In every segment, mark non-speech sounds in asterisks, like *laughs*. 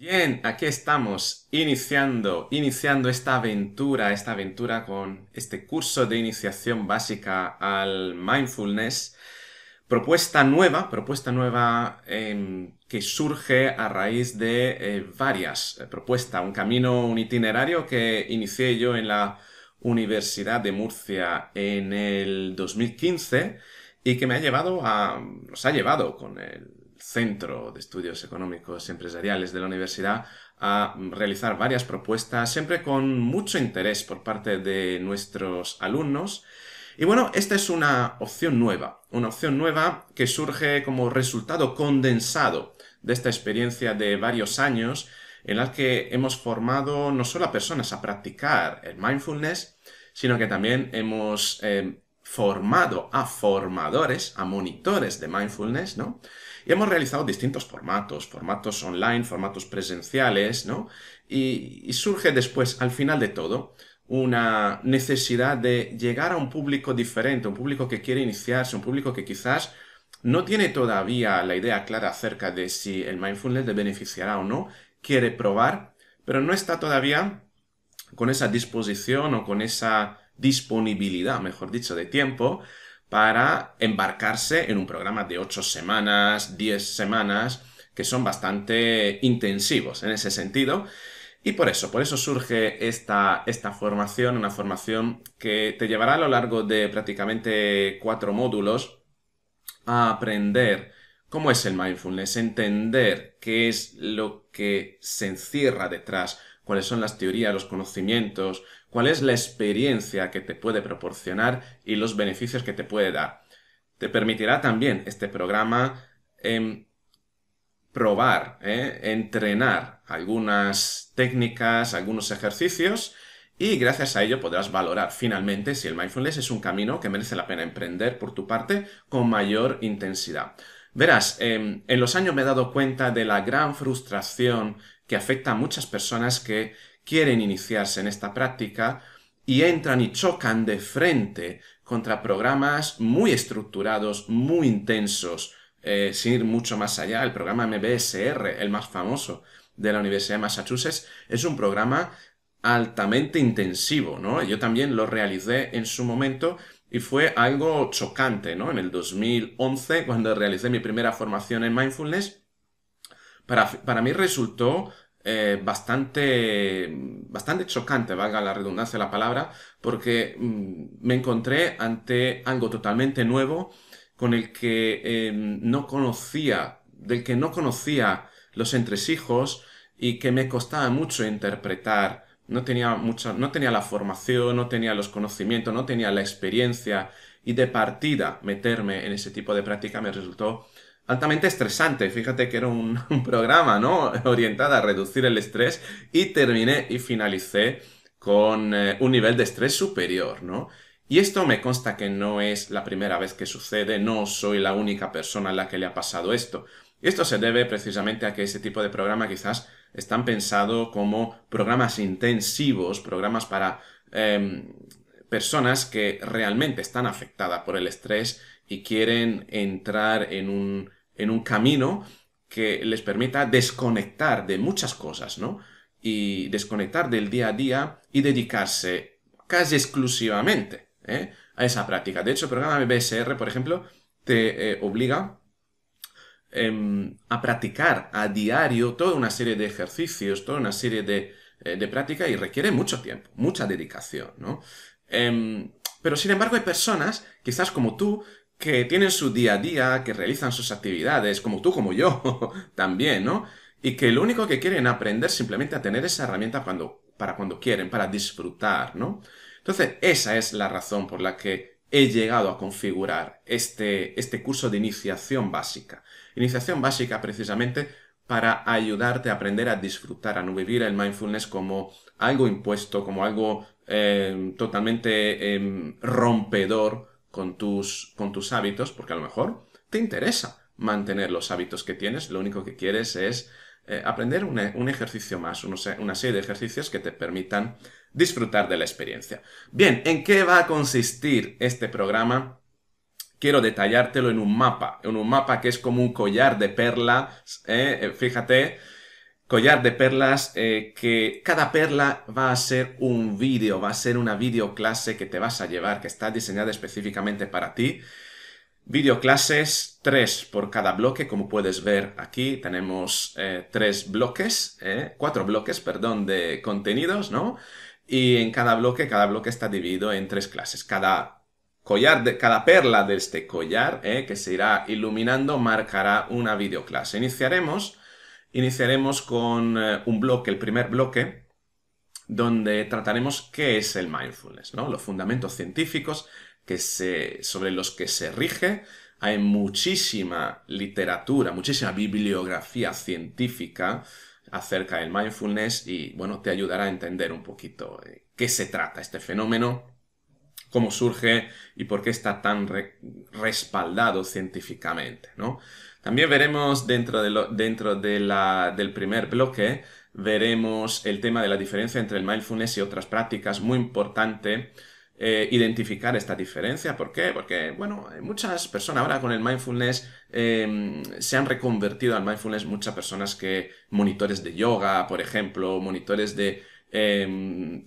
Bien, aquí estamos, iniciando, iniciando esta aventura, esta aventura con este curso de iniciación básica al mindfulness. Propuesta nueva, propuesta nueva em, que surge a raíz de eh, varias eh, propuestas. Un camino, un itinerario que inicié yo en la Universidad de Murcia en el 2015 y que me ha llevado a, nos ha llevado con el Centro de Estudios Económicos y Empresariales de la Universidad a realizar varias propuestas, siempre con mucho interés por parte de nuestros alumnos. Y bueno, esta es una opción nueva, una opción nueva que surge como resultado condensado de esta experiencia de varios años en la que hemos formado no solo a personas a practicar el mindfulness, sino que también hemos eh, formado a formadores, a monitores de mindfulness, ¿no? Y hemos realizado distintos formatos, formatos online, formatos presenciales, ¿no? Y, surge después, al final de todo, una necesidad de llegar a un público diferente, un público que quiere iniciarse, un público que quizás no tiene todavía la idea clara acerca de si el mindfulness le beneficiará o no, quiere probar, pero no está todavía con esa disposición o con esa disponibilidad, mejor dicho, de tiempo para embarcarse en un programa de 8 semanas, 10 semanas, que son bastante intensivos en ese sentido. Y por eso, por eso surge esta, esta formación, una formación que te llevará a lo largo de prácticamente cuatro módulos a aprender cómo es el mindfulness, entender qué es lo que se encierra detrás, cuáles son las teorías, los conocimientos, cuál es la experiencia que te puede proporcionar y los beneficios que te puede dar. Te permitirá también este programa em, probar, eh, entrenar algunas técnicas, algunos ejercicios y gracias a ello podrás valorar finalmente si el mindfulness es un camino que merece la pena emprender por tu parte con mayor intensidad. Verás, em, en los años me he dado cuenta de la gran frustración que afecta a muchas personas que quieren iniciarse en esta práctica y entran y chocan de frente contra programas muy estructurados, muy intensos, eh, sin ir mucho más allá. El programa MBSR, el más famoso de la Universidad de Massachusetts, es un programa altamente intensivo, ¿no? Yo también lo realicé en su momento y fue algo chocante, ¿no? En el 2011, cuando realicé mi primera formación en mindfulness, para, para mí resultó eh, bastante, bastante chocante, valga la redundancia de la palabra, porque mm, me encontré ante algo totalmente nuevo con el que em, no conocía, del que no conocía los entresijos y que me costaba mucho interpretar. No tenía, mucha, no tenía la formación, no tenía los conocimientos, no tenía la experiencia y de partida meterme en ese tipo de práctica me resultó altamente estresante. Fíjate que era *laughs* un, programa, ¿no? orientada a reducir el estrés y terminé y finalicé con eh, un nivel de estrés superior, ¿no? Y esto me consta que no es la primera vez que sucede, no soy la única persona a la que le ha pasado esto. esto se debe precisamente a que ese tipo de programa quizás están pensado como programas intensivos, programas para em, personas que realmente están afectadas por el estrés y quieren entrar en un en un camino que les permita desconectar de muchas cosas, ¿no? Y desconectar del día a día y dedicarse casi exclusivamente ¿eh? a esa práctica. De hecho, el programa BSR, por ejemplo, te eh, obliga em, a practicar a diario toda una serie de ejercicios, toda una serie de, eh, de práctica y requiere mucho tiempo, mucha dedicación, ¿no? Em, pero sin embargo hay personas, quizás como tú, que tienen su día a día, que realizan sus actividades, como tú, como yo, *laughs* también, ¿no? Y que lo único que quieren aprender simplemente a tener esa herramienta cuando, para cuando quieren, para disfrutar, ¿no? Entonces, esa es la razón por la que he llegado a configurar este, este curso de iniciación básica. Iniciación básica precisamente para ayudarte a aprender a disfrutar, a no vivir el mindfulness como algo impuesto, como algo eh, totalmente eh, rompedor con tus, con tus hábitos, porque a lo mejor te interesa mantener los hábitos que tienes, lo único que quieres es eh, aprender un, ejercicio más, una serie de ejercicios que te permitan disfrutar de la experiencia. Bien, ¿en qué va a consistir este programa? Quiero detallártelo en un mapa, en un mapa que es como un collar de perlas, eh, eh, fíjate, collar de perlas eh, que cada perla va a ser un vídeo, va a ser una videoclase que te vas a llevar, que está diseñada específicamente para ti. Videoclases, tres por cada bloque, como puedes ver aquí tenemos eh, tres bloques, eh, cuatro bloques, perdón, de contenidos, ¿no? Y en cada bloque, cada bloque está dividido en tres clases. Cada collar, de, cada perla de este collar, que se irá iluminando, marcará una videoclase. Iniciaremos Iniciaremos con eh, un bloque, el primer bloque, donde trataremos qué es el mindfulness, ¿no? los fundamentos científicos que se, sobre los que se rige. Hay muchísima literatura, muchísima bibliografía científica acerca del mindfulness y bueno, te ayudará a entender un poquito eh, qué se trata este fenómeno, cómo surge y por qué está tan respaldado científicamente, ¿no? También veremos dentro, dentro del primer bloque, veremos el tema de la diferencia entre el mindfulness y otras prácticas, muy importante. Eh, identificar esta diferencia. ¿Por qué? Porque, bueno, muchas personas ahora con el mindfulness em, se han reconvertido al mindfulness, muchas personas que, monitores de yoga, por ejemplo, monitores de em,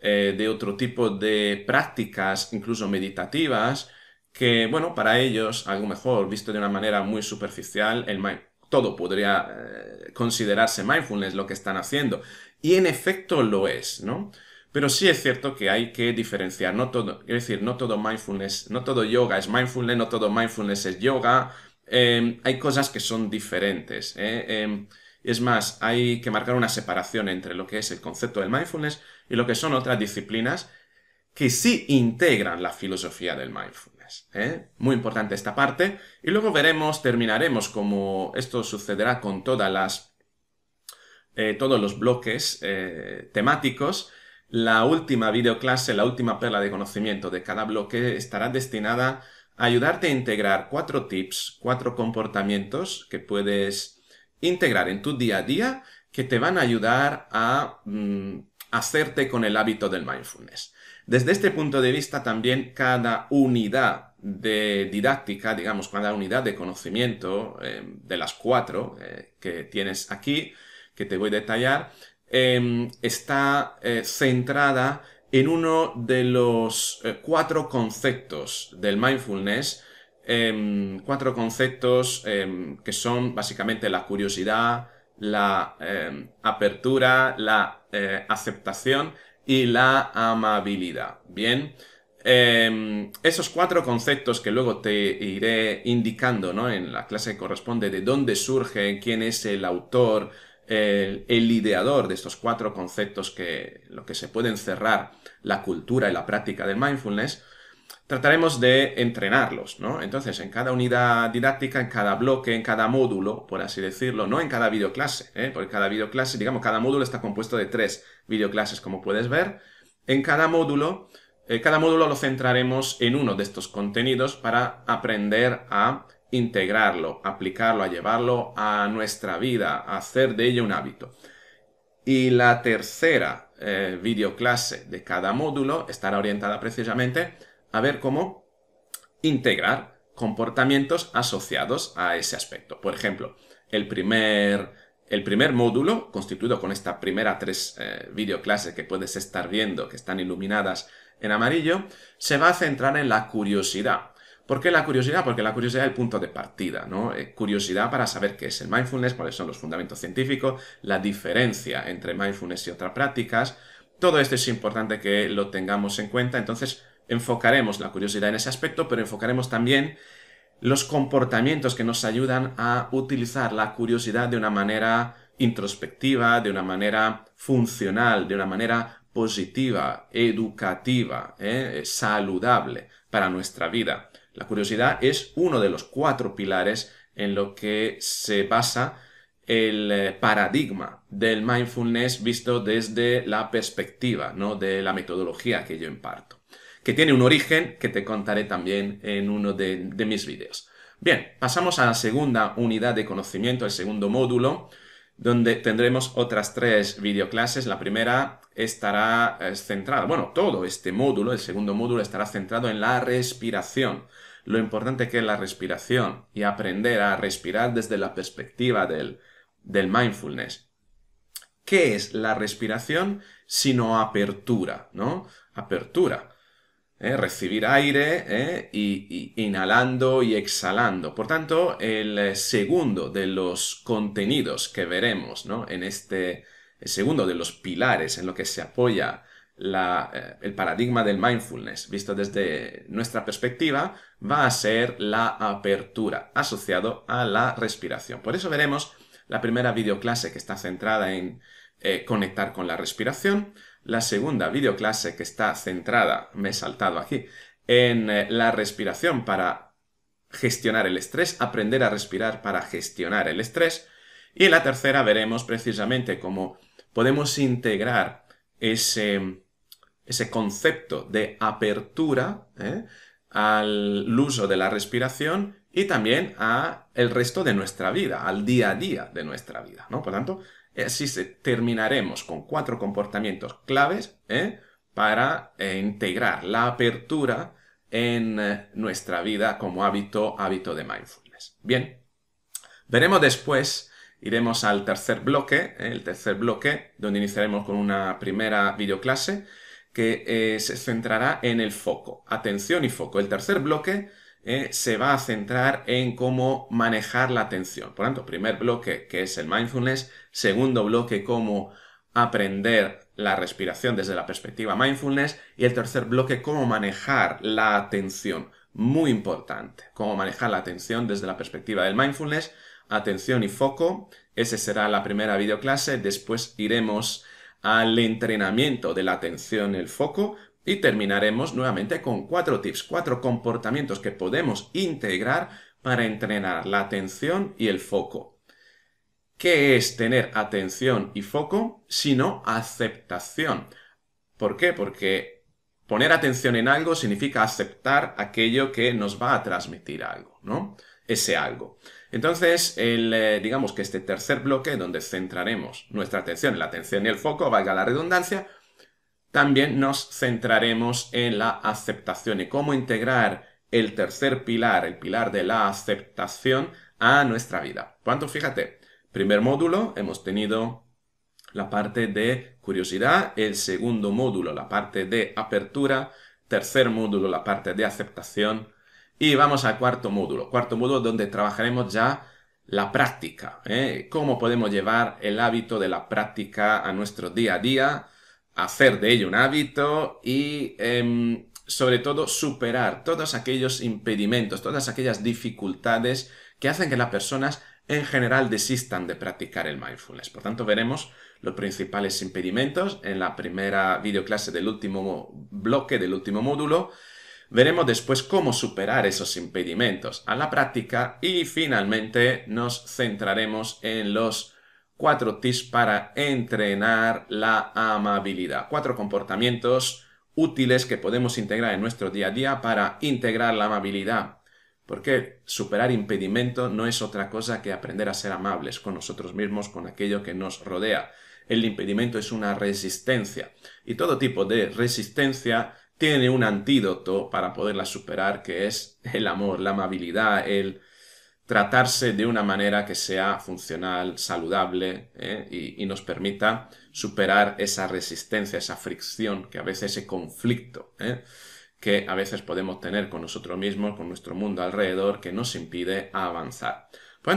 eh, de otro tipo de prácticas, incluso meditativas, que, bueno, para ellos, algo mejor visto de una manera muy superficial, el mind todo podría eh, considerarse mindfulness lo que están haciendo. Y en efecto lo es, ¿no? Pero sí es cierto que hay que diferenciar, no todo, es decir, no todo mindfulness, no todo yoga es mindfulness, no todo mindfulness es yoga, em, hay cosas que son diferentes. ¿eh? Em, es más, hay que marcar una separación entre lo que es el concepto del mindfulness y lo que son otras disciplinas que sí integran la filosofía del mindfulness. ¿eh? Muy importante esta parte. Y luego veremos, terminaremos como esto sucederá con todas las, eh, todos los bloques eh, temáticos. La última videoclase, la última perla de conocimiento de cada bloque estará destinada a ayudarte a integrar cuatro tips, cuatro comportamientos que puedes integrar en tu día a día que te van a ayudar a... Mm, hacerte con el hábito del mindfulness. Desde este punto de vista también cada unidad de didáctica, digamos, cada unidad de conocimiento eh, de las cuatro eh, que tienes aquí, que te voy a detallar, em, está eh, centrada en uno de los cuatro conceptos del mindfulness, em, cuatro conceptos em, que son básicamente la curiosidad, la em, apertura, la eh, aceptación y la amabilidad. Bien, em, esos cuatro conceptos que luego te iré indicando ¿no? en la clase que corresponde, de dónde surge, quién es el autor, el, ideador de estos cuatro conceptos que lo que se puede encerrar la cultura y la práctica del mindfulness, trataremos de entrenarlos, ¿no? Entonces, en cada unidad didáctica, en cada bloque, en cada módulo, por así decirlo, no en cada videoclase, ¿eh? porque cada videoclase, digamos, cada módulo está compuesto de tres videoclases, como puedes ver. En cada módulo, eh, cada módulo lo centraremos en uno de estos contenidos para aprender a integrarlo, aplicarlo, a llevarlo a nuestra vida, a hacer de ello un hábito. Y la tercera eh, videoclase de cada módulo estará orientada precisamente a ver cómo integrar comportamientos asociados a ese aspecto. Por ejemplo, el primer, el primer módulo, constituido con esta primera tres eh, videoclases que puedes estar viendo, que están iluminadas en amarillo, se va a centrar en la curiosidad. ¿Por qué la curiosidad? Porque la curiosidad es el punto de partida, ¿no? Eh, curiosidad para saber qué es el mindfulness, cuáles son los fundamentos científicos, la diferencia entre mindfulness y otras prácticas. Todo esto es importante que lo tengamos en cuenta, entonces enfocaremos la curiosidad en ese aspecto, pero enfocaremos también los comportamientos que nos ayudan a utilizar la curiosidad de una manera introspectiva, de una manera funcional, de una manera positiva, educativa, eh, saludable para nuestra vida. La curiosidad es uno de los cuatro pilares en lo que se basa el eh, paradigma del mindfulness visto desde la perspectiva, no de la metodología que yo imparto que tiene un origen que te contaré también en uno de, mis vídeos. Bien, pasamos a la segunda unidad de conocimiento, el segundo módulo, donde tendremos otras tres videoclases. La primera estará eh, centrada, bueno, todo este módulo, el segundo módulo, estará centrado en la respiración. Lo importante que es la respiración y aprender a respirar desde la perspectiva del, del mindfulness. ¿Qué es la respiración sino apertura, no? Apertura. ¿eh? recibir aire ¿eh? inhalando y exhalando. Por tanto, el eh, segundo de los contenidos que veremos en este, el segundo de los pilares en lo que se apoya el paradigma del mindfulness, visto desde nuestra perspectiva, va a ser la apertura, asociado a la respiración. Por eso veremos la primera videoclase que está centrada en conectar con la respiración. La segunda videoclase que está centrada, me he saltado aquí, en eh, la respiración para gestionar el estrés, aprender a respirar para gestionar el estrés. Y en la tercera veremos precisamente cómo podemos integrar ese, ese concepto de apertura ¿eh? al uso de la respiración y también a el resto de nuestra vida, al día a día de nuestra vida, ¿no? Por tanto, así terminaremos con cuatro comportamientos claves ¿eh? para eh, integrar la apertura en eh, nuestra vida como hábito, hábito de mindfulness. Bien, veremos después, iremos al tercer bloque, el tercer bloque, donde iniciaremos con una primera videoclase que se centrará en el foco, atención y foco. El tercer bloque eh, se va a centrar en cómo manejar la atención. Por tanto, primer bloque que es el mindfulness, segundo bloque cómo aprender la respiración desde la perspectiva mindfulness y el tercer bloque cómo manejar la atención. Muy importante, cómo manejar la atención desde la perspectiva del mindfulness, atención y foco. Ese será la primera videoclase, después iremos al entrenamiento de la atención y el foco, y terminaremos nuevamente con cuatro tips, cuatro comportamientos que podemos integrar para entrenar la atención y el foco. ¿Qué es tener atención y foco? Sino aceptación. ¿Por qué? Porque poner atención en algo significa aceptar aquello que nos va a transmitir algo, ¿no? Ese algo. Entonces, eh, digamos que este tercer bloque, donde centraremos nuestra atención, la atención y el foco, valga la redundancia, también nos centraremos en la aceptación y cómo integrar el tercer pilar, el pilar de la aceptación, a nuestra vida. ¿Cuánto? Fíjate, primer módulo hemos tenido la parte de curiosidad, el segundo módulo la parte de apertura, tercer módulo la parte de aceptación y vamos al cuarto módulo. Cuarto módulo donde trabajaremos ya la práctica, ¿eh? cómo podemos llevar el hábito de la práctica a nuestro día a día, hacer de ello un hábito y em, sobre todo superar todos aquellos impedimentos, todas aquellas dificultades que hacen que las personas en general desistan de practicar el mindfulness. Por tanto, veremos los principales impedimentos en la primera videoclase del último bloque, del último módulo. Veremos después cómo superar esos impedimentos a la práctica y finalmente nos centraremos en los cuatro tips para entrenar la amabilidad, cuatro comportamientos útiles que podemos integrar en nuestro día a día para integrar la amabilidad. Porque superar impedimento no es otra cosa que aprender a ser amables con nosotros mismos, con aquello que nos rodea. El impedimento es una resistencia y todo tipo de resistencia tiene un antídoto para poderla superar que es el amor, la amabilidad, el tratarse de una manera que sea funcional, saludable ¿eh? y, nos permita superar esa resistencia, esa fricción, que a veces ese conflicto ¿eh? que a veces podemos tener con nosotros mismos, con nuestro mundo alrededor, que nos impide avanzar. Por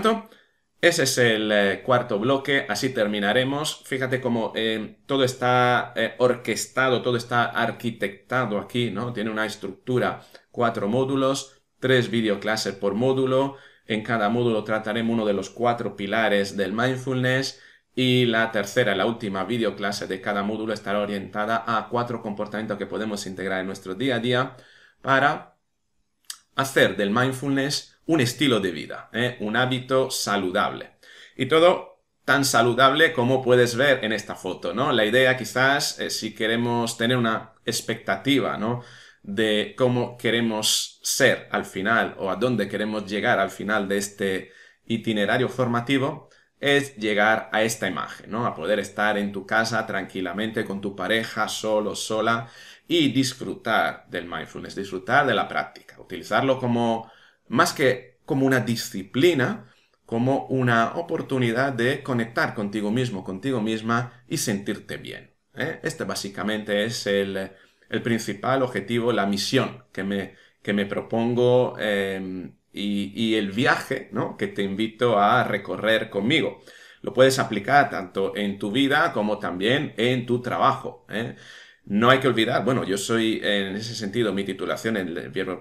ese es el eh, cuarto bloque, así terminaremos. Fíjate cómo todo está orquestado, todo está arquitectado aquí, ¿no? Tiene una estructura, cuatro módulos, tres videoclases por módulo, en cada módulo trataremos uno de los cuatro pilares del mindfulness y la tercera, la última videoclase de cada módulo estará orientada a cuatro comportamientos que podemos integrar en nuestro día a día para hacer del mindfulness un estilo de vida, ¿eh? un hábito saludable. Y todo tan saludable como puedes ver en esta foto, ¿no? La idea quizás si queremos tener una expectativa, ¿no? de cómo queremos ser al final o a dónde queremos llegar al final de este itinerario formativo es llegar a esta imagen, ¿no? A poder estar en tu casa tranquilamente con tu pareja, solo, sola y disfrutar del mindfulness, disfrutar de la práctica, utilizarlo como más que como una disciplina, como una oportunidad de conectar contigo mismo, contigo misma y sentirte bien. ¿eh? Este básicamente es el, el principal objetivo, la misión que me, que me propongo em, y, el viaje ¿no? que te invito a recorrer conmigo. Lo puedes aplicar tanto en tu vida como también en tu trabajo. ¿eh? No hay que olvidar, bueno, yo soy en ese sentido, mi titulación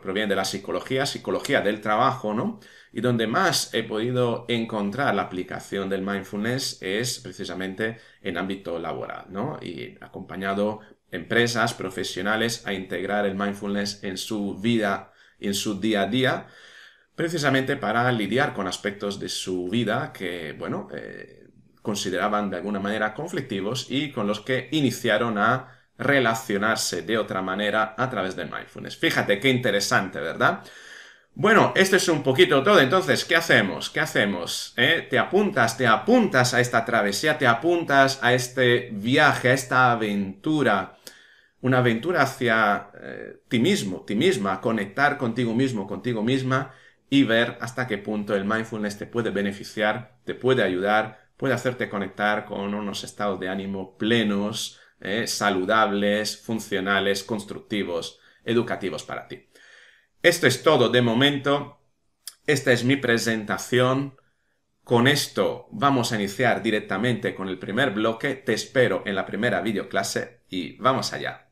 proviene de la psicología, psicología del trabajo, ¿no? Y donde más he podido encontrar la aplicación del mindfulness es precisamente en ámbito laboral, ¿no? Y acompañado empresas, profesionales, a integrar el mindfulness en su vida en su día a día, precisamente para lidiar con aspectos de su vida que, bueno, eh, consideraban de alguna manera conflictivos y con los que iniciaron a relacionarse de otra manera a través del mindfulness. Fíjate qué interesante, ¿verdad? Bueno, esto es un poquito todo. Entonces, ¿qué hacemos? ¿Qué hacemos? ¿Eh? Te apuntas, te apuntas a esta travesía, te apuntas a este viaje, a esta aventura una aventura hacia eh, ti mismo, ti misma, conectar contigo mismo, contigo misma y ver hasta qué punto el mindfulness te puede beneficiar, te puede ayudar, puede hacerte conectar con unos estados de ánimo plenos, eh, saludables, funcionales, constructivos, educativos para ti. Esto es todo de momento. Esta es mi presentación. Con esto vamos a iniciar directamente con el primer bloque. Te espero en la primera videoclase y vamos allá.